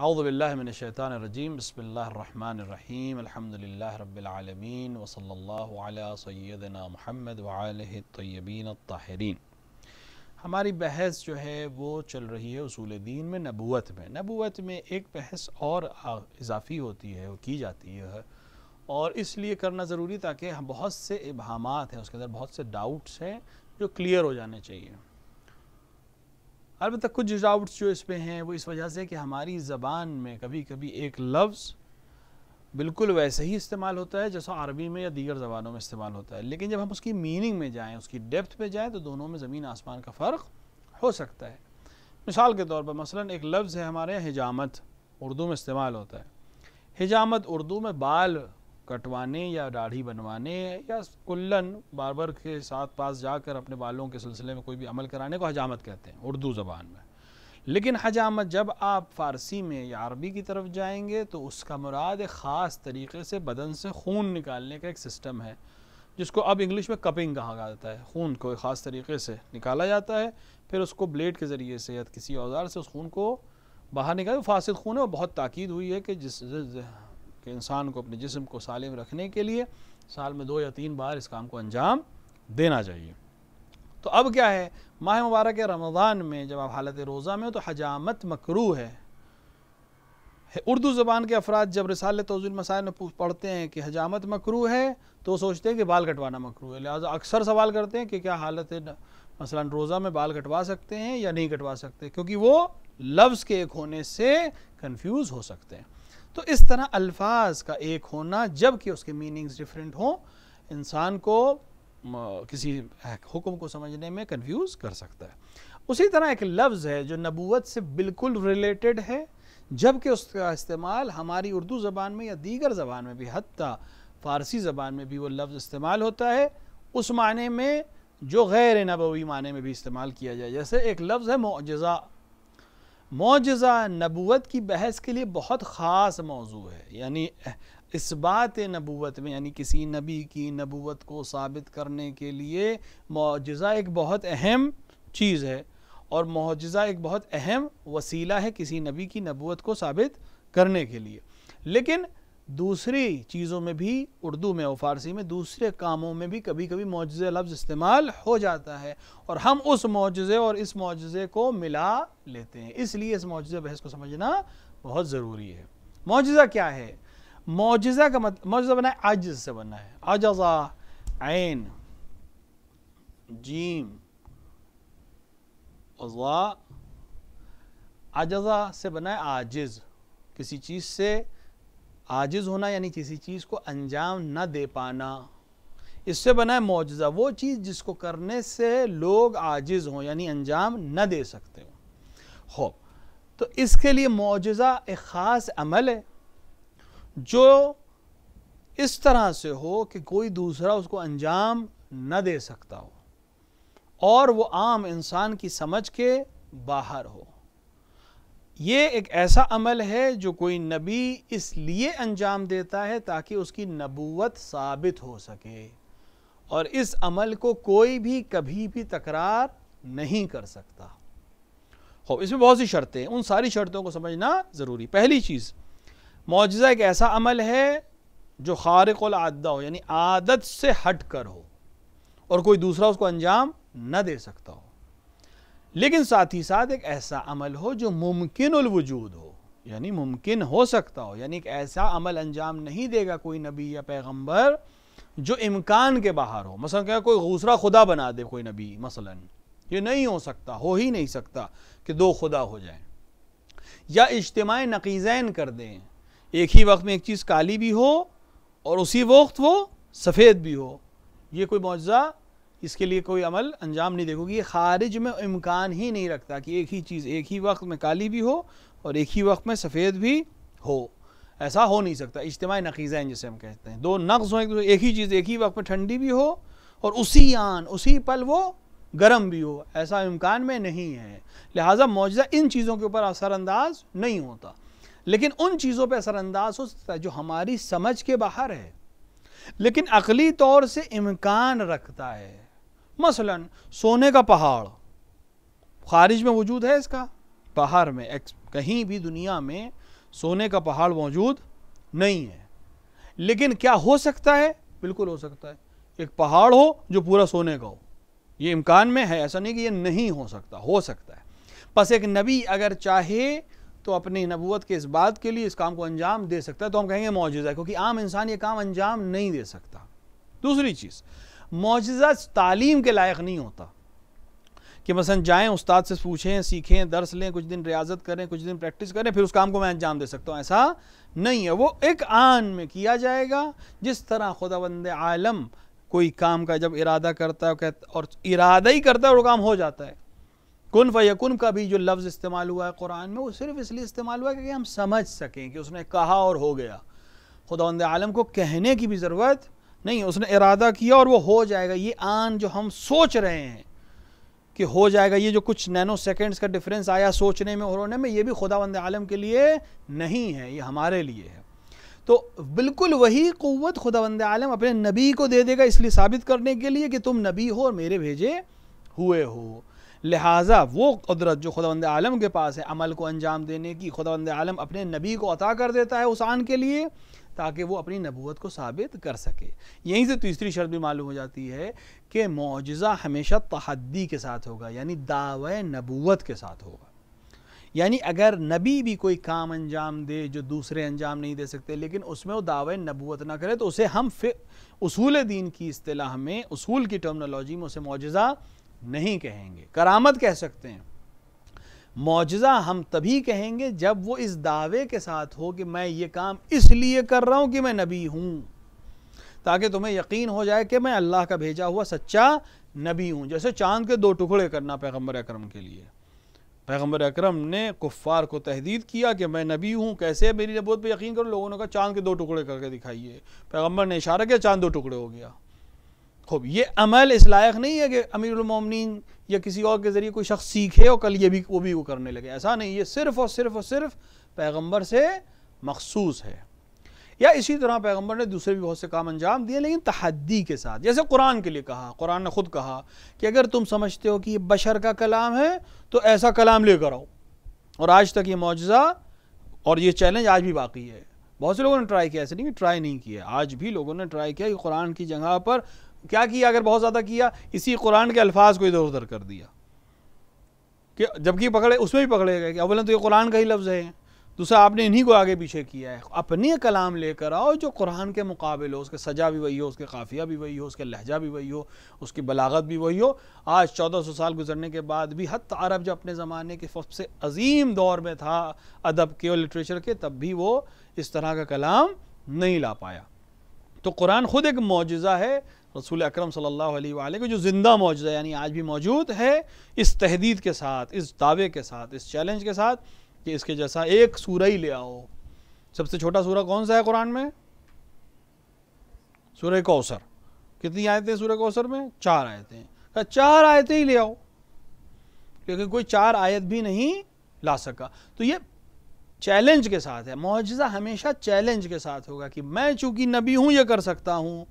أعوذ بالله من الشيطان الرجيم بسم الله الرحمن الرحيم الحمد لله رب العالمين وصلى الله على سيدنا محمد महमद الطيبين الطاهرين हमारी बहस जो है वो चल रही है उसूल दीन में नबूत में नबूत में एक बहस और इजाफ़ी होती है वो की जाती है और इसलिए करना ज़रूरी ताकि बहुत से इबहाम हैं उसके अंदर बहुत से डाउट्स हैं जो क्लियर हो जाने चाहिए अलबत् कुछ जुजावट्स जो इस पर हैं वो इस वजह से कि हमारी ज़बान में कभी कभी एक लफ्ज़ बिल्कुल वैसे ही इस्तेमाल होता है जैसा अरबी में या दीगर ज़बानों में इस्तेमाल होता है लेकिन जब हम उसकी मीनिंग में जाएँ उसकी डेप्थ पर जाएँ तो दोनों में ज़मीन आसमान का फ़र्क हो सकता है मिसाल के तौर पर मसलन एक लफ्ज़ है हमारे यहाँ हिजामत उर्दू में इस्तेमाल होता है हिजामत उर्दू में बाल कटवाने या दाढ़ी बनवाने या कुल्लन बारबर के साथ पास जाकर अपने बालों के सिलसिले में कोई भी अमल कराने को हजामत कहते हैं उर्दू ज़बान में लेकिन हजामत जब आप फ़ारसी में या अरबी की तरफ जाएंगे तो उसका मुराद एक ख़ास तरीके से बदन से खून निकालने का एक सिस्टम है जिसको अब इंग्लिश में कपिंग कहा जाता है खून को एक ख़ास तरीके से निकाला जाता है फिर उसको ब्लेड के ज़रिए से या किसी औजार से उस खून को बाहर निकाल फासिद खून है और बहुत ताकीद हुई है कि जिस कि इंसान को अपने जिसम को सालिम रखने के लिए साल में दो या तीन बार इस काम को अंजाम देना चाहिए तो अब क्या है माह मुबारक रमज़ान में जब आप हालत रोज़ा में हो तो हजामत मकरू है उर्दू ज़बान के अफराद जब रिसाल तोजुल मसाइल में पढ़ते हैं कि हजामत मकरू है तो सोचते हैं कि बाल कटवाना मकरू है लिहाजा अक्सर सवाल करते हैं कि क्या हालत मसला रोज़ा में बाल कटवा सकते हैं या नहीं कटवा सकते क्योंकि वो लफ्ज़ के एक होने से कन्फ्यूज़ हो सकते हैं तो इस तरह अल्फाज का एक होना जबकि उसके मीनिंग्स डिफरेंट हों इंसान को किसी हुक्म को समझने में कन्फ्यूज़ कर सकता है उसी तरह एक लफ्ज़ है जो नबूत से बिल्कुल रिलेटेड है जबकि उसका इस्तेमाल हमारी उर्दू ज़बान में या दीगर ज़बान में भी हती फ़ारसी ज़बान में भी वो लफ्ज़ इस्तेमाल होता है उस माने में जो गैर नबवी माने में भी इस्तेमाल किया जाए जैसे एक लफ्ज़ है मुजज़ा मोजा नबूत की बहस के लिए बहुत ख़ास मौजू है यानी इस बात नबूत में यानी किसी नबी की नबूत को साबित करने के लिए मोजा एक बहुत अहम चीज़ है और मोजा एक बहुत अहम वसीला है किसी नबी की नबूत को साबित करने के लिए लेकिन दूसरी चीज़ों में भी उर्दू में और फारसी में दूसरे कामों में भी कभी कभी मुजज़ लफ्ज़ इस्तेमाल हो जाता है और हम उस मुजज़े और इस मुजज़े को मिला लेते हैं इसलिए इस मुजजे बहस को समझना बहुत ज़रूरी है मुजज़ा क्या है मुजज़ा का मत मुजज़ा बना है आज से बना है आजज़ा आन जीम अज़ा आजज़ा से बना है आजिज़ किसी चीज़ से आजिज़ होना यानी किसी चीज़ को अंजाम न दे पाना इससे बना है मुआजा वो चीज़ जिसको करने से लोग आजिज़ हों यानी अंजाम न दे सकते हो हो तो इसके लिए मुआजा एक ख़ास अमल है जो इस तरह से हो कि कोई दूसरा उसको अंजाम न दे सकता हो और वो आम इंसान की समझ के बाहर हो ये एक ऐसा अमल है जो कोई नबी इसलिए अंजाम देता है ताकि उसकी नबूवत साबित हो सके और इस अमल को कोई भी कभी भी तकरार नहीं कर सकता हो इसमें बहुत सी शर्तें उन सारी शर्तों को समझना ज़रूरी पहली चीज़ मुआजा एक ऐसा अमल है जो खारकदा हो यानी आदत से हट कर हो और कोई दूसरा उसको अंजाम न दे सकता हो लेकिन साथ ही साथ एक ऐसा अमल हो जो मुमकिन वजूद हो यानी मुमकिन हो सकता हो यानी एक ऐसा अमल अंजाम नहीं देगा कोई नबी या पैगम्बर जो इम्कान के बाहर हो मसलन क्या कोई दूसरा खुदा बना दे कोई नबी मसलन ये नहीं हो सकता हो ही नहीं सकता कि दो खुदा हो जाए या इज्तम नकीज़ैन कर दें एक ही वक्त में एक चीज़ काली भी हो और उसी वक्त वो सफ़ेद भी हो ये कोई मुआजा इसके लिए कोई अमल अंजाम नहीं देखो ये खारिज में इम्कान ही नहीं रखता कि एक ही चीज़ एक ही वक्त में काली भी हो और एक ही वक्त में सफ़ेद भी हो ऐसा हो नहीं सकता इज्तमाही नकीज़ैन जिसे हम कहते हैं दो नक्स हों एक, एक ही चीज़ एक ही वक्त में ठंडी भी हो और उसी आन उसी पल वो गर्म भी हो ऐसा इम्कान में नहीं है लिहाजा मौजा इन चीज़ों के ऊपर असरानंदाज नहीं होता लेकिन उन चीज़ों पर असरानंदाज हो सकता है जो हमारी समझ के बाहर है लेकिन अकली तौर से इम्कान रखता है मसलन सोने का पहाड़ खारिज में वजूद है इसका बाहर में कहीं भी दुनिया में सोने का पहाड़ मौजूद नहीं है लेकिन क्या हो सकता है बिल्कुल हो सकता है एक पहाड़ हो जो पूरा सोने का हो ये इम्कान में है ऐसा नहीं कि ये नहीं हो सकता हो सकता है बस एक नबी अगर चाहे तो अपनी नबूत के इस बात के लिए इस काम को अंजाम दे सकता है तो हम कहेंगे मौजूद है क्योंकि आम इंसान ये काम अंजाम नहीं दे सकता दूसरी चीज़ मुआजा तालीम के लायक नहीं होता कि मसन जाएं उस्ताद से पूछें सीखें दर्स लें कुछ दिन रियाजत करें कुछ दिन प्रैक्टिस करें फिर उस काम को मैं अंजाम दे सकता हूँ ऐसा नहीं है वो एक आन में किया जाएगा जिस तरह खुदा बंद आलम कोई काम का जब इरादा करता है और इरादा ही करता है और काम हो जाता है कन फ़यकुन का भी जो लफ्ज़ इस्तेमाल हुआ है कुरान में वो सिर्फ इसलिए इस्तेमाल हुआ है कि हम समझ सकें कि उसने कहा और हो गया खुदा आलम को कहने की भी ज़रूरत नहीं उसने इरादा किया और वो हो जाएगा ये आन जो हम सोच रहे हैं कि हो जाएगा ये जो कुछ नैनो सेकेंड्स का डिफरेंस आया सोचने में और होने में ये भी खुदा वंद आलम के लिए नहीं है ये हमारे लिए है तो बिल्कुल वही क़वत खुदा वंद आलम अपने नबी को दे देगा इसलिए साबित करने के लिए कि तुम नबी हो और मेरे भेजे हुए हो लिहाजा वो कुदरत जो खुदा वंद आलम के पास है अमल को अंजाम देने की खुदा वंद आलम अपने नबी को अता कर देता है उस आन के लिए ताकि वो अपनी नबूत को साबित कर सके यहीं से तीसरी शर्त भी मालूम हो जाती है कि मुआजा हमेशा तहदी के साथ होगा यानी दाव नबूत के साथ होगा यानी अगर नबी भी कोई काम अंजाम दे जो दूसरे अंजाम नहीं दे सकते लेकिन उसमें वो दावे नबूत ना करे तो उसे हम फिर उसूल दीन की अतलाह में उसूल की टर्मनोलॉजी में उसे मुआजा नहीं कहेंगे करामत कह सकते हैं मुआजा हम तभी कहेंगे जब वो इस दावे के साथ हो कि मैं ये काम इसलिए कर रहा हूँ कि मैं नबी हूँ ताकि तुम्हें यकीन हो जाए कि मैं अल्लाह का भेजा हुआ सच्चा नबी हूँ जैसे चांद के दो टुकड़े करना पैगम्बर अक्रम के लिए पैगम्बर अक्रम ने कुफ़ार को तहदीद किया कि मैं नबी हूँ कैसे मेरी नबूत पर यकीन करो लोगों ने कहा चांद के दो टुकड़े करके दिखाइए पैगम्बर ने इशारा किया चांद दो टुकड़े हो गया खूब ये अमल इस लायक नहीं है कि अमीरमिन या किसी और के ज़रिए कोई शख्स सीखे और कल ये भी वो भी वो करने लगे ऐसा नहीं ये सिर्फ और सिर्फ और सिर्फ पैगम्बर से मखसूस है या इसी तरह पैगम्बर ने दूसरे भी बहुत से काम अंजाम दिए लेकिन तहदी के साथ जैसे कुरान के लिए कहा कुरान ने ख़ुद कहा कि अगर तुम समझते हो कि ये बशर का कलाम है तो ऐसा कलाम लेकर आओ और आज तक ये मुआजा और ये चैलेंज आज भी बाकी है बहुत से लोगों ने ट्राई किया ऐसे नहीं कि ट्राई नहीं किया आज भी लोगों ने ट्राई किया कि कुरान की जगह पर क्या किया अगर बहुत ज़्यादा किया इसी कुरान के अल्फाज को इधर उधर कर दिया कि जबकि पकड़े उसमें भी पकड़े गए कि अवलन तो ये कुरान का ही लफ्ज़ है दूसरा आपने इन्हीं को आगे पीछे किया है अपने कलाम लेकर आओ जो कुरान के मुकाबले हो उसके सजा भी वही हो उसके काफ़िया भी वही हो उसके लहजा भी वही हो उसकी बलागत भी वही हो आज चौदह सौ साल गुजरने के बाद भी हत अरब जो अपने ज़माने के सबसे अजीम दौर में था अदब के और लिटरेचर के तब भी वो इस तरह का कलाम नहीं ला पाया तो कुरान ख़ुद एक मुजज़ा है रसूल अक्रम सल्ला के जो ज़िंदा मौजूदा यानी आज भी मौजूद है इस तहदीद के साथ इस दावे के साथ इस चैलेंज के साथ कि इसके जैसा एक सूर ही ले आओ सबसे छोटा सूर कौन सा है कुरान में सूर्य कौसर कितनी आयतें सूर्य कौसर में चार आयतें चार आयतें ही ले आओ लेकिन कोई चार आयत भी नहीं ला सका तो ये चैलेंज के साथ है मुआजा हमेशा चैलेंज के साथ होगा कि मैं चूंकि नबी हूँ ये कर सकता हूँ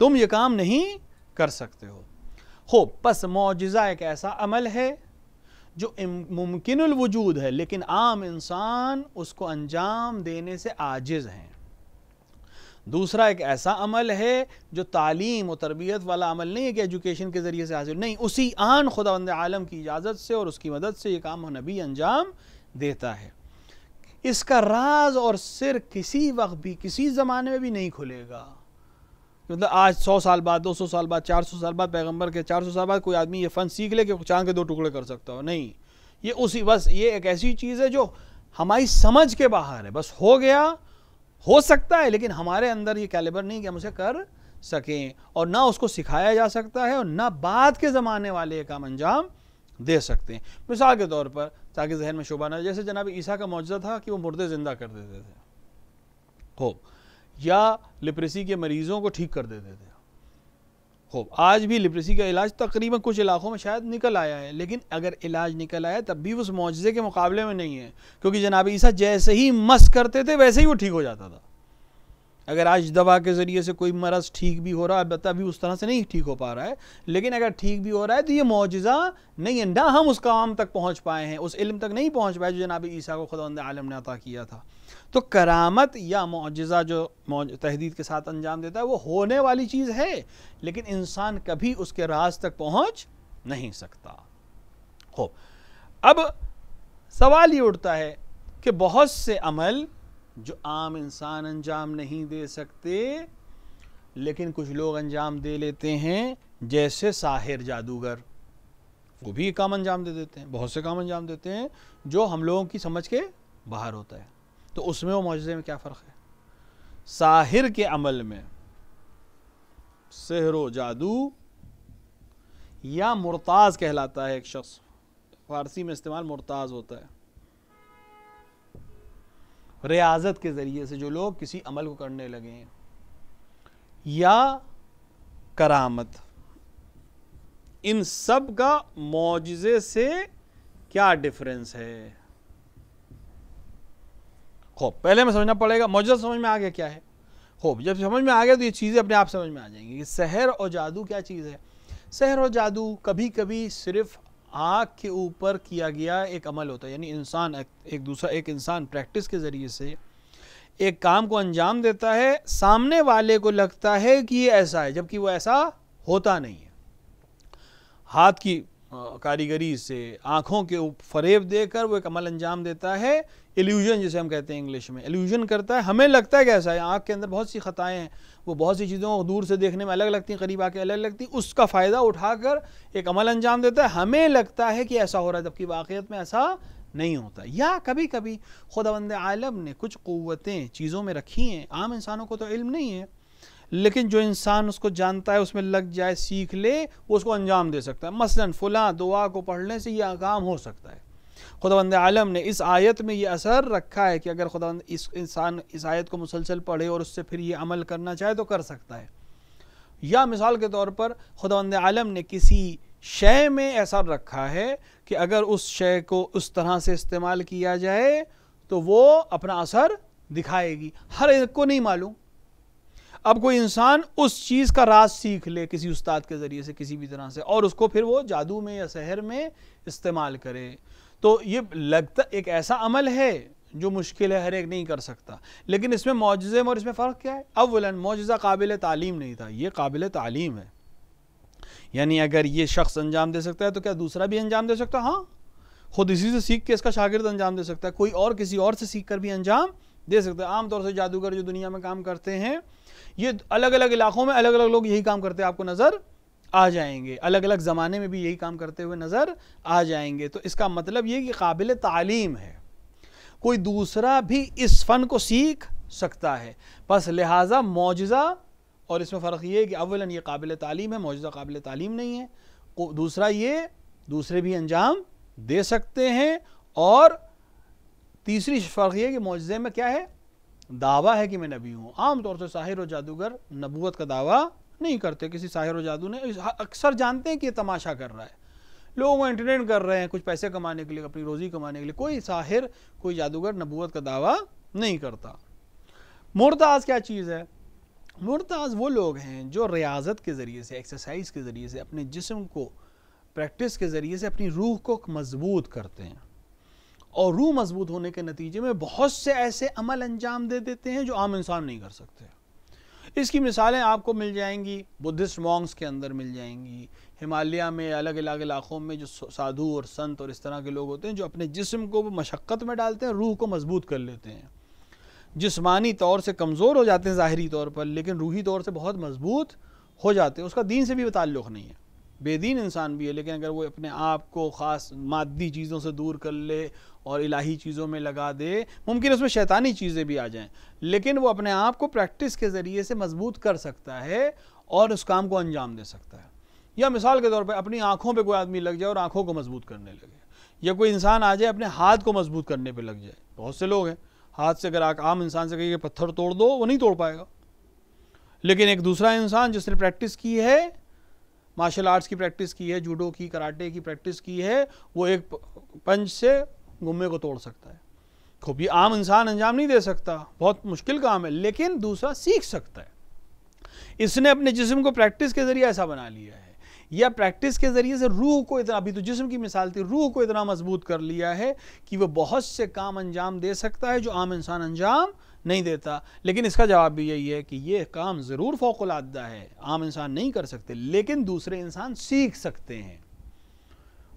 तुम ये काम नहीं कर सकते हो हो बस मुजजा एक ऐसा अमल है जो मुमकिन वजूद है लेकिन आम इंसान उसको अंजाम देने से आजिज़ हैं दूसरा एक ऐसा अमल है जो तालीम और तरबियत वाला अमल नहीं है कि एजुकेशन के ज़रिए से हासिल नहीं उसी आन खुदा आलम की इजाज़त से और उसकी मदद से ये काम नबी अंजाम देता है इसका राज और सिर किसी वक्त भी किसी ज़माने में भी नहीं खुलेगा मतलब आज सौ साल बाद दो सौ साल बाद चार सौ साल बाद पैगंबर के चार सौ साल बाद कोई आदमी ये फ़न सीख ले कि चाँद के दो टुकड़े कर सकता हो नहीं ये उसी बस ये एक ऐसी चीज़ है जो हमारी समझ के बाहर है बस हो गया हो सकता है लेकिन हमारे अंदर ये कैलिबर नहीं कि हम उसे कर सकें और ना उसको सिखाया जा सकता है और ना बाद के ज़माने वाले ये काम अंजाम दे सकते हैं मिसाल के तौर पर ताकि जहन में शोभा ना जैसे जनाब ईसा का मौज़ा था कि वो मुर्दे ज़िंदा कर देते थे हो या लिप्रेसी के मरीज़ों को ठीक कर देते थे खूब आज भी लिप्रेसी का इलाज तकरीबन कुछ इलाकों में शायद निकल आया है लेकिन अगर इलाज निकल आया तब भी उस मुआजे के मुकाबले में नहीं है क्योंकि जनाब ईसा जैसे ही मस करते थे वैसे ही वो ठीक हो जाता था अगर आज दवा के ज़रिए से कोई मरज ठीक भी हो रहा है बता भी उस तरह से नहीं ठीक हो पा रहा है लेकिन अगर ठीक भी हो रहा है तो ये मुआजा नहीं है ना हम उस काम तक पहुँच पाए हैं उस इल्म तक नहीं पहुँच पाए जो जनाब ईसा को खुदा आलम ने अता किया था तो करामत या मुजजा जो तहदीद के साथ अंजाम देता है वो होने वाली चीज़ है लेकिन इंसान कभी उसके राज तक पहुंच नहीं सकता हो अब सवाल ये उठता है कि बहुत से अमल जो आम इंसान अंजाम नहीं दे सकते लेकिन कुछ लोग अंजाम दे लेते हैं जैसे साहिर जादूगर वो भी काम अंजाम दे देते हैं बहुत से काम अंजाम देते हैं जो हम लोगों की समझ के बाहर होता है तो उसमें वो मुआजे में क्या फ़र्क है साहिर के अमल में सहरो जादू या मुर्ताज कहलाता है एक शख्स फारसी में इस्तेमाल मुर्ताज होता है रियाजत के ज़रिए से जो लोग किसी अमल को करने लगे हैं या करामत इन सब का मुआजे से क्या डिफरेंस है होप पहले हमें समझना पड़ेगा मौजूदा समझ में आ गया क्या है होप जब समझ में आ गया तो ये चीज़ें अपने आप समझ में आ जाएंगी कि शहर और जादू क्या चीज़ है शहर और जादू कभी कभी सिर्फ आँख के ऊपर किया गया एक अमल होता है यानी इंसान एक दूसरा एक इंसान प्रैक्टिस के ज़रिए से एक काम को अंजाम देता है सामने वाले को लगता है कि ये ऐसा है जबकि वो ऐसा होता नहीं है हाथ की कारीगरी से आँखों के फरेब देकर वो एक अमल अंजाम देता है एल्यूजन जिसे हम कहते हैं इंग्लिश में एल्यूजन करता है हमें लगता है कैसा है आँख के अंदर बहुत सी ख़ताएँ हैं वो बहुत सी चीज़ों को दूर से देखने में अलग लगती हैं करीब आके अलग लगती उसका फ़ायदा उठाकर एक अमल अंजाम देता है हमें लगता है कि ऐसा हो रहा है जबकि वाक़ियत में ऐसा नहीं होता या कभी कभी खुदा बंद आलम ने कुछ क़वतें चीज़ों में रखी हैं आम इंसानों को तो इल्म नहीं है लेकिन जो इंसान उसको जानता है उसमें लग जाए सीख ले वो उसको अंजाम दे सकता है मसलन फुला दुआ को पढ़ने से ये आगाम हो सकता है खुदावंद आलम ने इस आयत में ये असर रखा है कि अगर खुदावंद इस इंसान इस आयत को मुसलसल पढ़े और उससे फिर ये अमल करना चाहे तो कर सकता है या मिसाल के तौर पर खुदावंद आलम ने किसी शय में ऐसा रखा है कि अगर उस शय को उस तरह से इस्तेमाल किया जाए तो वो अपना असर दिखाएगी हर एक को नहीं मालूम अब कोई इंसान उस चीज़ का राज सीख ले किसी उस्ताद के ज़रिए से किसी भी तरह से और उसको फिर वो जादू में या शहर में इस्तेमाल करे तो ये लगता एक ऐसा अमल है जो मुश्किल है हर एक नहीं कर सकता लेकिन इसमें मुजज़े और इसमें फ़र्क क्या है अवलन मुजज़ा काबिल तालीम नहीं था ये काबिल तालीम है यानी अगर ये शख्स अंजाम दे सकता है तो क्या दूसरा भी अंजाम दे सकता है हाँ खुद इसी से सीख के इसका शागिर्द अंजाम दे सकता है कोई और किसी और से सीख कर भी अंजाम दे सकता है आमतौर से जादूगर जो दुनिया में काम करते हैं ये अलग अलग इलाकों में अलग अलग लोग यही काम करते आपको नज़र आ जाएंगे अलग अलग ज़माने में भी यही काम करते हुए नज़र आ जाएंगे तो इसका मतलब ये कि काबिल तालीम है कोई दूसरा भी इस फ़न को सीख सकता है बस लिहाजा मुआजा और इसमें फ़र्क ये है कि अवला ये काबिल तालीम है मुजजा काबिल तालीम नहीं है दूसरा ये दूसरे भी अंजाम दे सकते हैं और तीसरी फ़र्क ये कि मुआजे में क्या है दावा है कि मैं नबी हूँ आमतौर से साहिर और जादूगर नबूत का दावा नहीं करते किसी साहिर और जादू ने अक्सर जानते हैं कि ये तमाशा कर रहा है लोग वो एंटरटेन कर रहे हैं कुछ पैसे कमाने के लिए अपनी रोज़ी कमाने के लिए कोई साहिर कोई जादूगर नबूत का दावा नहीं करता मुर्ताज क्या चीज़ है मुर्ताज वो लोग हैं जो रियाजत के ज़रिए से एक्सरसाइज के ज़रिए से अपने जिसम को प्रैक्टिस के ज़रिए से अपनी रूह को मजबूत करते हैं और रूह मजबूत होने के नतीजे में बहुत से ऐसे अमल अंजाम दे देते हैं जो आम इंसान नहीं कर सकते इसकी मिसालें आपको मिल जाएंगी बुद्धिस्ट मॉन्ग्स के अंदर मिल जाएंगी हिमालय में अलग अलग इलाक़ों में जो साधु और संत और इस तरह के लोग होते हैं जो अपने जिस्म को मशक्क़त में डालते हैं रूह को मजबूत कर लेते हैं जिस्मानी तौर से कमज़ोर हो जाते हैं ज़ाहरी तौर पर लेकिन रूही तौर से बहुत मजबूत हो जाते हैं उसका दीन से भी ताल्लुक़ नहीं है बेदीन इंसान भी है लेकिन अगर वो अपने आप को ख़ास मादी चीज़ों से दूर कर ले और इलाही चीज़ों में लगा दे मुमकिन उसमें शैतानी चीज़ें भी आ जाएं लेकिन वो अपने आप को प्रैक्टिस के ज़रिए से मजबूत कर सकता है और उस काम को अंजाम दे सकता है या मिसाल के तौर पर अपनी आँखों पर कोई आदमी लग जाए और आँखों को मजबूत करने लगे या कोई इंसान आ जाए अपने हाथ को मजबूत करने पर लग जाए बहुत से लोग हैं हाथ से अगर आम इंसान से कहिए पत्थर तोड़ दो वो नहीं तोड़ पाएगा लेकिन एक दूसरा इंसान जिसने प्रैक्टिस की है मार्शल आर्ट्स की प्रैक्टिस की है जूडो की कराटे की प्रैक्टिस की है वो एक पंच से गुम्मे को तोड़ सकता है खूब ये आम इंसान अंजाम नहीं दे सकता बहुत मुश्किल काम है लेकिन दूसरा सीख सकता है इसने अपने जिस्म को प्रैक्टिस के ज़रिए ऐसा बना लिया है या प्रैक्टिस के ज़रिए से रूह को इतना अभी तो जिस्म की मिसाल थी रूह को इतना मजबूत कर लिया है कि वह बहुत से काम अंजाम दे सकता है जो आम इंसान अंजाम नहीं देता लेकिन इसका जवाब भी यही है कि ये काम ज़रूर फ़ौकलादा है आम इंसान नहीं कर सकते लेकिन दूसरे इंसान सीख सकते हैं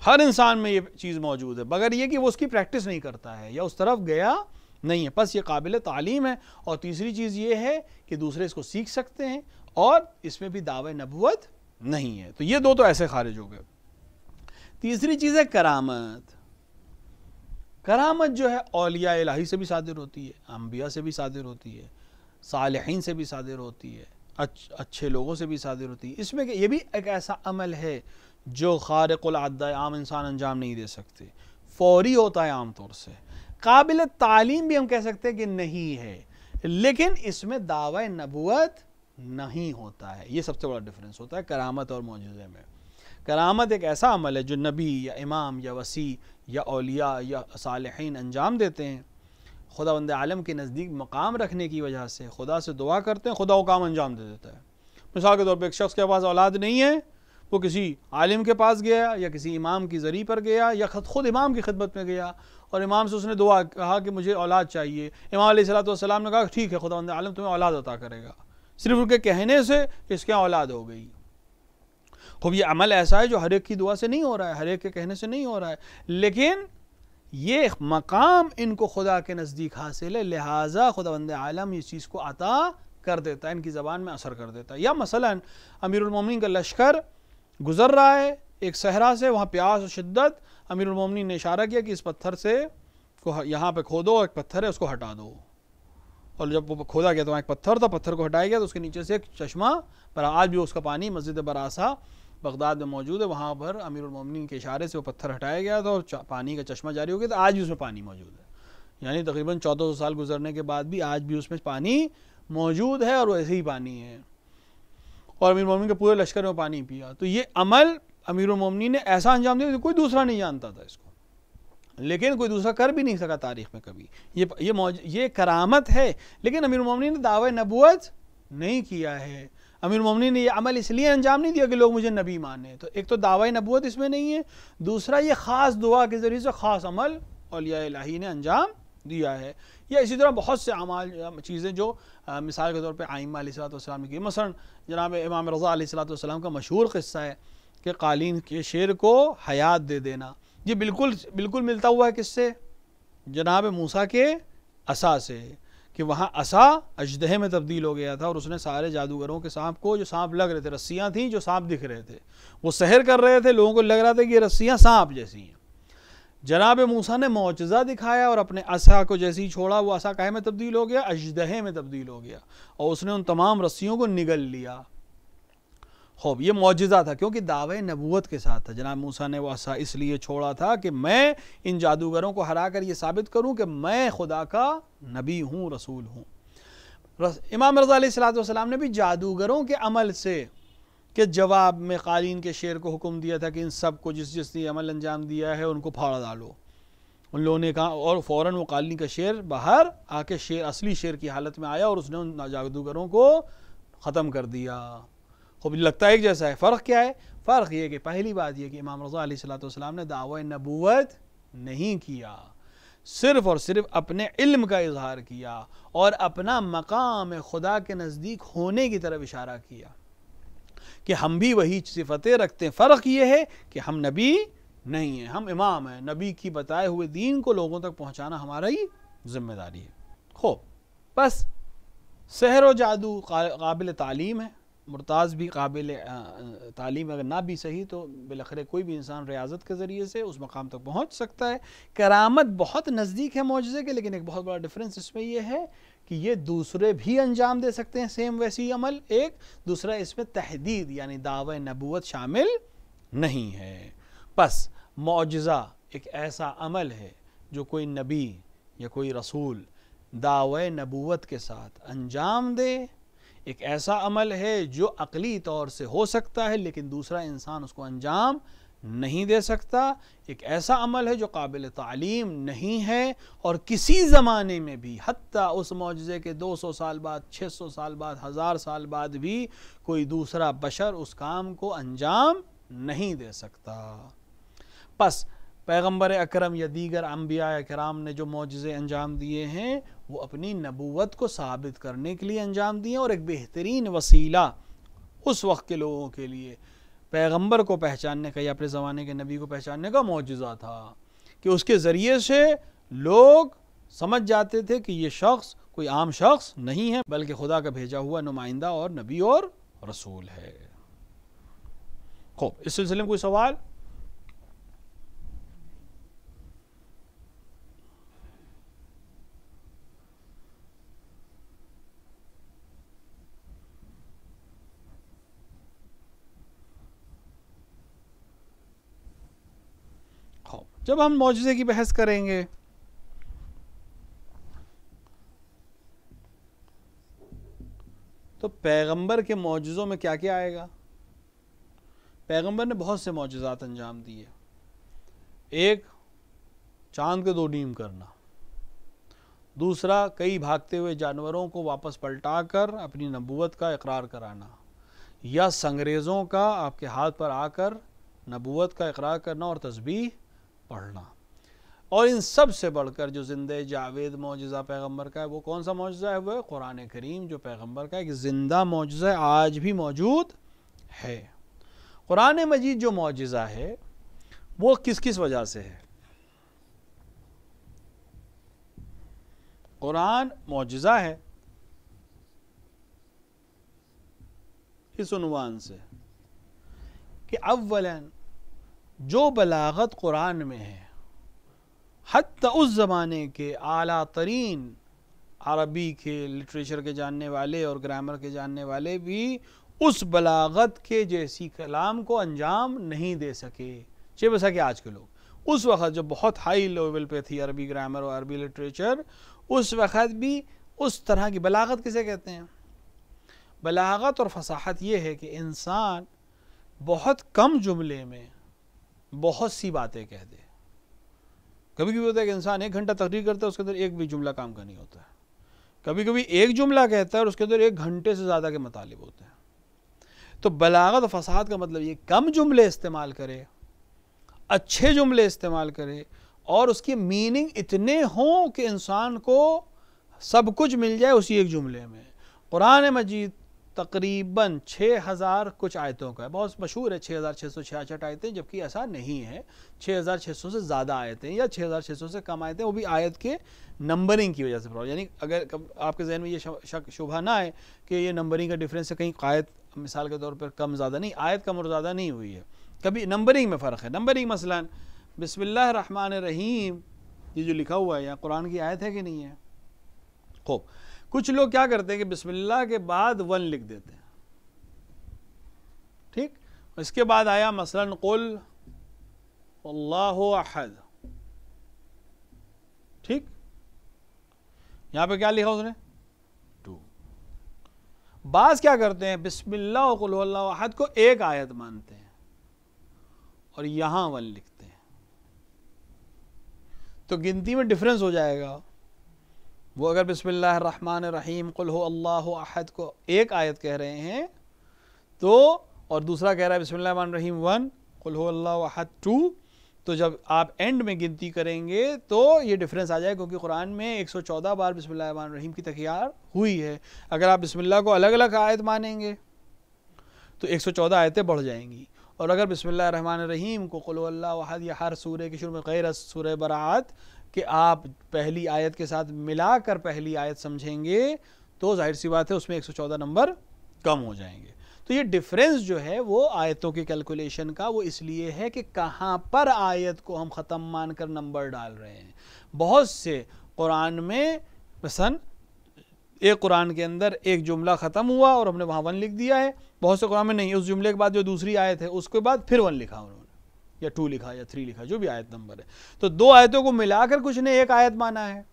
हर इंसान में ये चीज़ मौजूद है मगर ये कि वो उसकी प्रैक्टिस नहीं करता है या उस तरफ गया नहीं है बस ये काबिल तालीम है और तीसरी चीज़ ये है कि दूसरे इसको सीख सकते हैं और इसमें भी दावे नबूत नहीं है तो ये दो तो ऐसे खारिज हो गए तीसरी चीज़ है करामत करामत जो है अलिया इलाही से भी सादिर होती है अम्बिया से भी सादिर होती है सालहीन से भी सादिर होती है अच्छे लोगों से भी सादिर होती है इसमें ये भी एक ऐसा अमल है जो खारक़ादा आम इंसान अंजाम नहीं दे सकते फौरी होता है आम तौर से काबिल तालीम भी हम कह सकते हैं कि नहीं है लेकिन इसमें दावा नबूत नहीं होता है ये सबसे बड़ा डिफरेंस होता है करामत और मुजज़े में करामत एक ऐसा अमल है जो नबी या इमाम या वसी या अलिया या सालहीन अंजाम देते हैं खुदा बंद आलम के नज़दीक मकाम रखने की वजह से खुदा से दुआ करते हैं खुदा वो काम अंजाम दे देता है मिसाल के तौर पर एक शख्स के पास औलाद नहीं है वो किसी आलिम के पास गया या किसी इमाम की जरिए पर गया या खुद इमाम की खिदमत में गया और इमाम से उसने दुआ कहा कि मुझे औलाद चाहिए इमाम सलाम ने कहा ठीक है खुदा आलम तुम्हें औलाद अता करेगा सिर्फ उनके कहने से इसके यहाँ औलाद हो गई खूब ये अमल ऐसा है जो हर एक की दुआ से नहीं हो रहा है हर एक के कहने से नहीं हो रहा है लेकिन ये मकाम इनको खुदा के नज़दीक हासिल है लिहाजा खुदा बंद आलम इस चीज़ को अता कर देता है इनकी ज़बान में असर कर देता है या मसला अमीरमिन का लश्कर गुजर रहा है एक सहरा से वहाँ प्यास और शिद्दत अमीरमिन ने इशारा किया कि इस पत्थर से को यहाँ पे खोदो एक पत्थर है उसको हटा दो और जब वो खोदा गया तो वहाँ एक पत्थर था पत्थर को हटाया गया तो उसके नीचे से एक चश्मा पर आज भी उसका पानी मस्जिद बरासा बगदाद में मौजूद है वहाँ पर अमीर उमिन के इशारे से वो पत्थर हटाया गया था और पानी का चश्मा जारी हो गया तो आज भी उसमें पानी मौजूद है यानी तकरीबन चौदह सौ साल गुजरने के बाद भी आज भी उसमें पानी मौजूद है और वैसे ही पानी है और अमीर ममिन के पूरे लश्कर में पानी पिया तो ये अमल अमीर उमिन ने ऐसा अंजाम दिया कोई दूसरा नहीं जानता था इसको लेकिन कोई दूसरा कर भी नहीं सका तारीख में कभी ये ये मौज ये करामत है लेकिन अमीर ममनी ने दावा नबूत नहीं किया है अमीर ममनी ने ये अमल इसलिए अंजाम नहीं दिया कि लोग मुझे नबी माने तो एक तो दावा नबूत इसमें नहीं है दूसरा ये ख़ास दुआ के ज़रिए से ख़ास अमल अलिया ने अंजाम दिया है या इसी तरह बहुत से अमाल चीज़ें जो आ, मिसाल के तौर पर आइमा सलाम की मसन जनाब इमाम रज़ा सलाम का मशहूर क़स्सा है कि कालीन के शेर को हयात दे देना ये बिल्कुल बिल्कुल मिलता हुआ है किससे जनाब मूसा के असा से कि वहाँ असा अजदहे में तब्दील हो गया था और उसने सारे जादूगरों के सांप को जो सांप लग रहे थे रस्सियाँ थीं जो सांप दिख रहे थे वो सहर कर रहे थे लोगों को लग रहा था कि ये रस्सियाँ सांप जैसी हैं जनाब मूसा ने मुआजा दिखाया और अपने असा को जैसे ही छोड़ा वो असा कहे में तब्दील हो गया अजदहे में तब्दील हो गया और उसने उन तमाम रस्सियों को निगल लिया खूब ये मुआजा था क्योंकि दावे नबूत के साथ था जनाब मूसा ने वह इसलिए छोड़ा था कि मैं इन जादूगरों को हरा कर ये साबित करूँ कि मैं खुदा का नबी हूँ रसूल हूँ रस, इमाम रज़ा ने भी जादूगरों के अमल से के जवाब में कालीन के शेर को हुक्म दिया था कि इन सब को जिस जिसने अमल अंजाम दिया है उनको फाड़ डालो उन लोगों ने कहा और फ़ौर वो कालीन का शेर बाहर आके शेर असली शेर की हालत में आया और उसने उन जादूगरों को ख़त्म कर दिया खूब तो लगता है एक जैसा है फ़र्क क्या है फ़र्क ये कि पहली बात यह कि इमाम रज़ा सलाम ने दावा नबूत नहीं किया सिर्फ़ और सिर्फ अपने इल्म का इजहार किया और अपना मकाम खुदा के नज़दीक होने की तरफ इशारा किया कि हम भी वही सिफतें रखते हैं फ़र्क ये है कि हम नबी नहीं हैं हम इमाम हैं नबी की बताए हुए दीन को लोगों तक पहुँचाना हमारा ही ज़िम्मेदारी है खूब बस सहर व जादू काबिल तालीम है मुर्ताज़ भी काबिल तालीम अगर ना भी सही तो बिलखरे कोई भी इंसान रियाजत के ज़रिए से उस मकाम तक पहुँच सकता है करामत बहुत नज़दीक है मुआजे के लेकिन एक बहुत बड़ा डिफरेंस इसमें यह है कि ये दूसरे भी अंजाम दे सकते हैं सेम वैसी अमल एक दूसरा इसमें तहदीद यानी दावा नबूत शामिल नहीं है बस मुआजा एक ऐसा अमल है जो कोई नबी या कोई रसूल दावा नबूत के साथ अंजाम दे एक ऐसा अमल है जो अकली तौर से हो सकता है लेकिन दूसरा इंसान उसको अंजाम नहीं दे सकता एक ऐसा अमल है जो काबिल तालीम नहीं है और किसी ज़माने में भी हती उस मुआजे के 200 साल बाद 600 साल बाद हज़ार साल बाद भी कोई दूसरा बशर उस काम को अंजाम नहीं दे सकता बस पैगम्बर अक्रम या दीगर अम्बिया कराम ने जो मुआज़े अंजाम दिए हैं वो अपनी नबूवत को साबित करने के लिए अंजाम दिए और एक बेहतरीन वसीला उस वक्त के लोगों के लिए पैगंबर को पहचानने का या अपने ज़माने के नबी को पहचानने का मुजज़ा था कि उसके ज़रिए से लोग समझ जाते थे कि ये शख्स कोई आम शख्स नहीं है बल्कि खुदा का भेजा हुआ नुमाइंदा और नबी और रसूल है खूब इस सिलसिले में कोई सवाल जब हम मुआजे की बहस करेंगे तो पैगंबर के मुजज़ों में क्या क्या आएगा पैगंबर ने बहुत से मुजज़ात अंजाम दिए एक चांद के दो नीम करना दूसरा कई भागते हुए जानवरों को वापस पलटा कर अपनी नबूत का इकरार कराना या संग्रेज़ों का आपके हाथ पर आकर नबूत का इकरार करना और तस्बी पढ़ना और इन सब से बढ़कर जो जिंदे जावेद मौजज़ा पैगंबर का है वो कौन सा मौजज़ा है वो क़ुरान करीम जो पैगंबर का एक ज़िंदा है आज भी मौजूद है क़ुरान मजीद जो मौजज़ा है वो किस किस वजह से है कुरान मौजज़ा है इस उनवान से कि अवलन जो बलागत कुरान में है हती उस ज़माने के अला तरीन अरबी के लिटरेचर के जानने वाले और ग्रामर के जानने वाले भी उस बलागत के जैसी कलाम को अंजाम नहीं दे सके चे बसा कि आज के लोग उस वक्त जब बहुत हाई लेवल पे थी अरबी ग्रामर और अरबी लिटरेचर उस वक्त भी उस तरह की बलागत किसे कहते हैं बलागत और फसाहत ये है कि इंसान बहुत कम जुमले में बहुत सी बातें कह दे कभी कभी होता है कि इंसान एक घंटा तकरीर करता है उसके अंदर एक भी जुमला काम का नहीं होता है कभी कभी एक जुमला कहता है और उसके अंदर एक घंटे से ज़्यादा के मतलब होते हैं तो बलागत फसाद का मतलब ये कम जुमले इस्तेमाल करे अच्छे जुमले इस्तेमाल करे और उसकी मीनिंग इतने हों कि इंसान को सब कुछ मिल जाए उसी एक जुमले में कुरान मजीद तकरीबन 6000 कुछ आयतों का है बहुत मशहूर है 6666 आयतें जबकि ऐसा नहीं है 6600 से ज़्यादा आयतें या 6600 से कम आयतें वो भी आयत के नंबरिंग की वजह से प्रॉब्लम यानी अगर आपके जहन में ये शक शुभा ना आए कि ये नंबरिंग का डिफरेंस है कहीं आयत मिसाल के तौर पर कम ज़्यादा नहीं आयत कम और ज़्यादा नहीं हुई है कभी नंबरिंग में फ़र्क है नंबरिंग मसला बसमिल्लर रहीम ये जो लिखा हुआ है या कुरान की आयत है कि नहीं है खूब कुछ लोग क्या करते हैं कि बिस्मिल्लाह के बाद वन लिख देते हैं ठीक इसके बाद आया मसलन कुल अल्लाहद अहद ठीक यहां पे क्या लिखा उसने टू बाज क्या करते हैं बिस्मिल्लाह और को एक आयत मानते हैं और यहां वन लिखते हैं तो गिनती में डिफरेंस हो जाएगा वो अगर अल्लाह अहद को एक आयत कह रहे हैं तो और दूसरा कह रहा है बसमीम वन अहद टू तो जब आप एंड में गिनती करेंगे तो ये डिफरेंस आ जाएगा क्योंकि कुरान में 114 बार बसमीम की तखियार हुई है अगर आप बिसमिल्ला को अलग अलग आयत मानेंगे तो 114 आयतें बढ़ जाएंगी और अगर बसमीम को कुल्हद या हर सूर्य के शुरू में गैर सूर्य बरात कि आप पहली आयत के साथ मिलाकर पहली आयत समझेंगे तो जाहिर सी बात है उसमें 114 नंबर कम हो जाएंगे तो ये डिफरेंस जो है वो आयतों के कैलकुलेशन का वो इसलिए है कि कहाँ पर आयत को हम ख़त्म मानकर नंबर डाल रहे हैं बहुत से कुरान में पसंद एक कुरान के अंदर एक जुमला ख़त्म हुआ और हमने वहाँ वन लिख दिया है बहुत से कुरान में नहीं उस जुमले के बाद जो दूसरी आयत है उसके बाद फिर वन लिखा उन्होंने या टू लिखा या थ्री लिखा जो भी आयत नंबर है तो दो आयतों को मिलाकर कुछ ने एक आयत माना है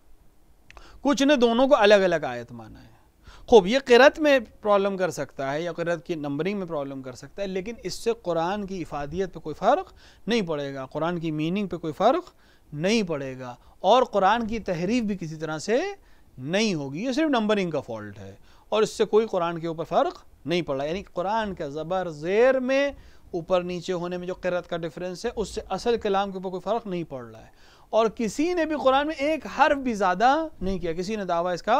कुछ ने दोनों को अलग अलग आयत माना है खूब ये किरत में प्रॉब्लम कर सकता है या किरत की नंबरिंग में प्रॉब्लम कर सकता है लेकिन इससे कुरान की इफादियत पर कोई फ़र्क नहीं पड़ेगा कुरान की मीनिंग पर कोई फ़र्क नहीं पड़ेगा और कुरान की तहरीफ भी किसी तरह से नहीं होगी ये सिर्फ नंबरिंग का फॉल्ट है और इससे कोई कुरान के ऊपर फ़र्क नहीं पड़ा यानी कुरान का ज़बर ज़ेर में ऊपर नीचे होने में जो करत का डिफरेंस है उससे असल कलाम के ऊपर कोई फ़र्क नहीं पड़ रहा है और किसी ने भी कुरान में एक हर्फ भी ज़्यादा नहीं किया किसी ने दावा इसका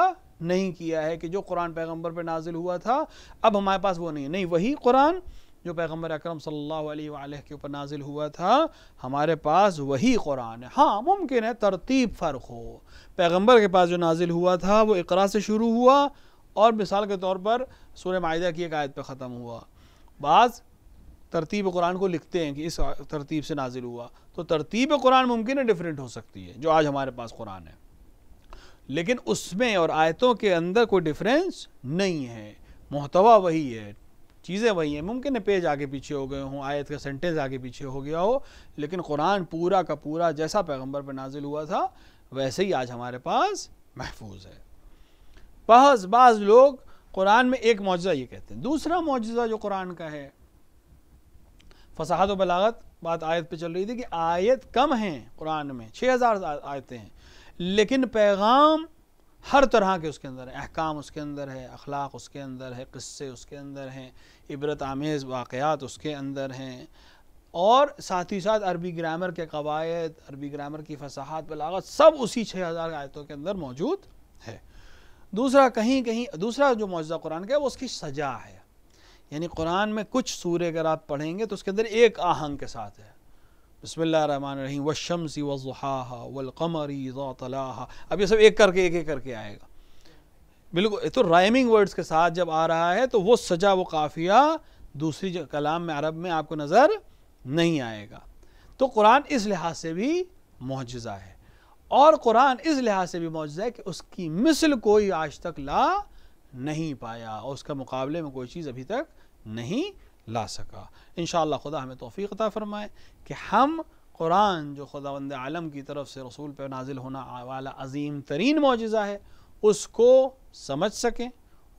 नहीं किया है कि जो कुरान पैगम्बर पर नाजिल हुआ था अब हमारे पास वो नहीं है नहीं वही कुरान जो पैगम्बर अक्रम सल्लल्लाहु अलैहि के ऊपर नाजिल हुआ था हमारे पास वही कुरान है हाँ मुमकिन है तरतीब फ़र्क हो पैगम्बर के पास जो नाजिल हुआ था वो इकरा से शुरू हुआ और मिसाल के तौर पर सूर्य माहा की एक आयत पर ख़त्म हुआ बाज़ तरतीब कुरान को लिखते हैं कि इस तरतीब से नाजिल हुआ तो तरतीब कुरान मुमकिन है डिफरेंट हो सकती है जो आज हमारे पास कुरान है लेकिन उसमें और आयतों के अंदर कोई डिफरेंस नहीं है महतवा वही है चीज़ें वही हैं मुमकिन है पेज आगे पीछे हो गए हों आयत का सेंटेंस आगे पीछे हो गया हो लेकिन कुरान पूरा का पूरा जैसा पैगंबर पर नाजिल हुआ था वैसे ही आज हमारे पास महफूज है बहस बाज लोग कुरान में एक मुआजा ये कहते हैं दूसरा मुआजा जो कुरान का है फसाहत व बलागत बात आयत पे चल रही थी कि आयत कम हैं कुरान में छः हज़ार आयतें हैं लेकिन पैगाम हर तरह के उसके अंदर अहकाम उसके अंदर है अखलाक उसके अंदर है किस्से उसके अंदर हैं इबरत आमेज़ वाक़ात उसके अंदर हैं और साथ ही साथ अरबी ग्रामर के कवायद अरबी ग्रामर की फसाहत बलागत सब उसी छः हज़ार आयतों के अंदर मौजूद है दूसरा कहीं कहीं दूसरा जो मुआवजा कुरान का है वो उसकी सजा है यानी कुरान में कुछ सूर्य अगर आप पढ़ेंगे तो उसके अंदर एक आहंग के साथ है बसमान व शमसी वज़ुहा वलकमरी ज़लाहा अब ये सब एक करके एक एक करके आएगा बिल्कुल तो राइमिंग वर्ड्स के साथ जब आ रहा है तो वो सजा वो काफ़िया दूसरी कलाम में अरब में आपको नज़र नहीं आएगा तो कुरान इस लिहाज से भी मुजज़ा है और कुरान इस लिहाज से भी मुजज़ा है कि उसकी मिसल कोई आज तक ला नहीं पाया और उसका मुकाबले में कोई चीज़ अभी तक नहीं ला सका इन खुदा हमें तोफ़ी अता फ़रमाए कि हम कुरान जो वंद आलम की तरफ से रसूल पर नाजिल होना वाला अजीम तरीन मुजज़ा है उसको समझ सकें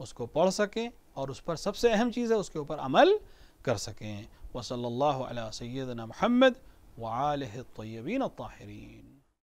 उसको पढ़ सकें और उस पर सबसे अहम चीज़ है उसके ऊपर अमल कर सकें वसल सैदना महमद वाल तयबीन ताहरीन